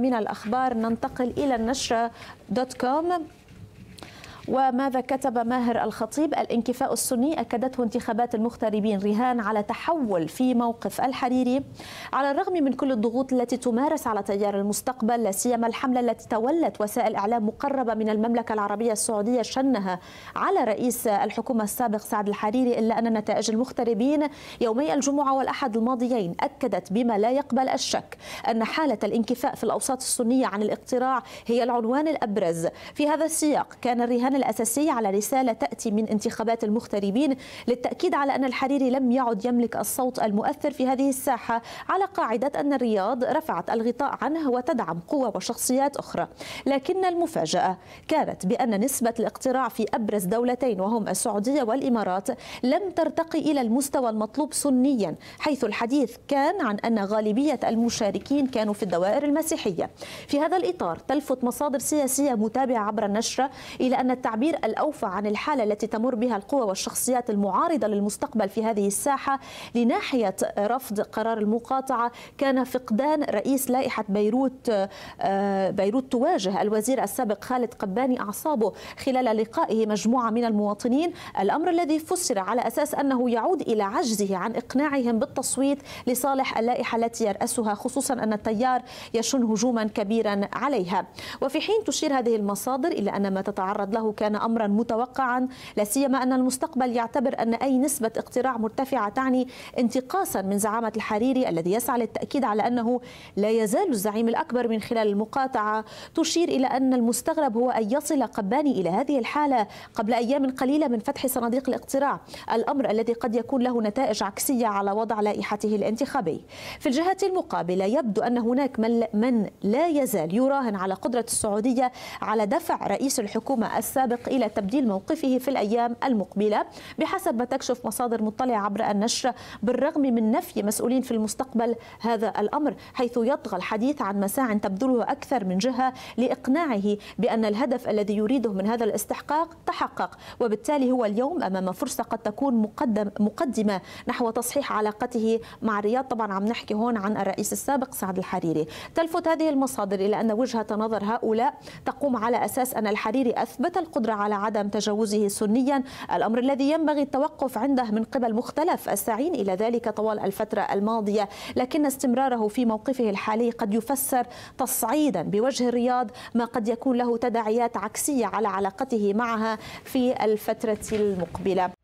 من الأخبار ننتقل إلى النشرة دوت كوم وماذا كتب ماهر الخطيب الانكفاء السني أكدته انتخابات المغتربين رهان على تحول في موقف الحريري على الرغم من كل الضغوط التي تمارس على تيار المستقبل لا سيما الحملة التي تولت وسائل إعلام مقربة من المملكة العربية السعودية شنها على رئيس الحكومة السابق سعد الحريري إلا أن نتائج المغتربين يومي الجمعة والأحد الماضيين أكدت بما لا يقبل الشك أن حالة الانكفاء في الأوساط السنية عن الاقتراع هي العنوان الأبرز في هذا السياق كان الرهان العنوان الأساسي على رسالة تأتي من انتخابات المغتربين للتأكيد على أن الحريري لم يعد يملك الصوت المؤثر في هذه الساحة على قاعدة أن الرياض رفعت الغطاء عنه وتدعم قوى وشخصيات أخرى لكن المفاجأة كانت بأن نسبة الاقتراع في أبرز دولتين وهم السعودية والإمارات لم ترتقي إلى المستوى المطلوب سنيا حيث الحديث كان عن أن غالبية المشاركين كانوا في الدوائر المسيحية في هذا الإطار تلفت مصادر سياسية متابعة عبر النشرة إلى أن التعبير الأوفى عن الحالة التي تمر بها القوى والشخصيات المعارضة للمستقبل في هذه الساحة لناحية رفض قرار المقاطعة كان فقدان رئيس لائحة بيروت آه، بيروت تواجه الوزير السابق خالد قباني أعصابه خلال لقائه مجموعة من المواطنين الأمر الذي فسر على أساس أنه يعود إلى عجزه عن إقناعهم بالتصويت لصالح اللائحة التي يرأسها خصوصا أن التيار يشن هجوما كبيرا عليها وفي حين تشير هذه المصادر إلى أن ما تتعرض له كان أمرا متوقعا لا سيما أن المستقبل يعتبر أن أي نسبة اقتراع مرتفعة تعني انتقاصا من زعامة الحريري الذي يسعى للتأكيد على أنه لا يزال الزعيم الأكبر من خلال المقاطعة تشير إلى أن المستغرب هو أن يصل قباني إلى هذه الحالة قبل أيام قليلة من فتح صناديق الاقتراع الأمر الذي قد يكون له نتائج عكسية على وضع لائحته الانتخابي في الجهة المقابلة يبدو أن هناك من لا يزال يراهن على قدرة السعودية على دفع رئيس الحكومة السابق السابق إلى تبديل موقفه في الأيام المقبلة بحسب ما تكشف مصادر مطلعة عبر النشر بالرغم من نفي مسؤولين في المستقبل هذا الأمر حيث يطغى الحديث عن مساع تبذله أكثر من جهة لإقناعه بأن الهدف الذي يريده من هذا الاستحقاق تحقق وبالتالي هو اليوم أمام فرصة قد تكون مقدم مقدمة نحو تصحيح علاقته مع الرياض طبعا عم نحكي هون عن الرئيس السابق سعد الحريري تلفت هذه المصادر إلى أن وجهة نظر هؤلاء تقوم على أساس أن الحريري أثبت القدرة على عدم تجاوزه سنيا الأمر الذي ينبغي التوقف عنده من قبل مختلف الساعين إلى ذلك طوال الفترة الماضية لكن استمراره في موقفه الحالي قد يفسر تصعيدا بوجه الرياض ما قد يكون له تداعيات عكسية على علاقته معها في الفترة المقبلة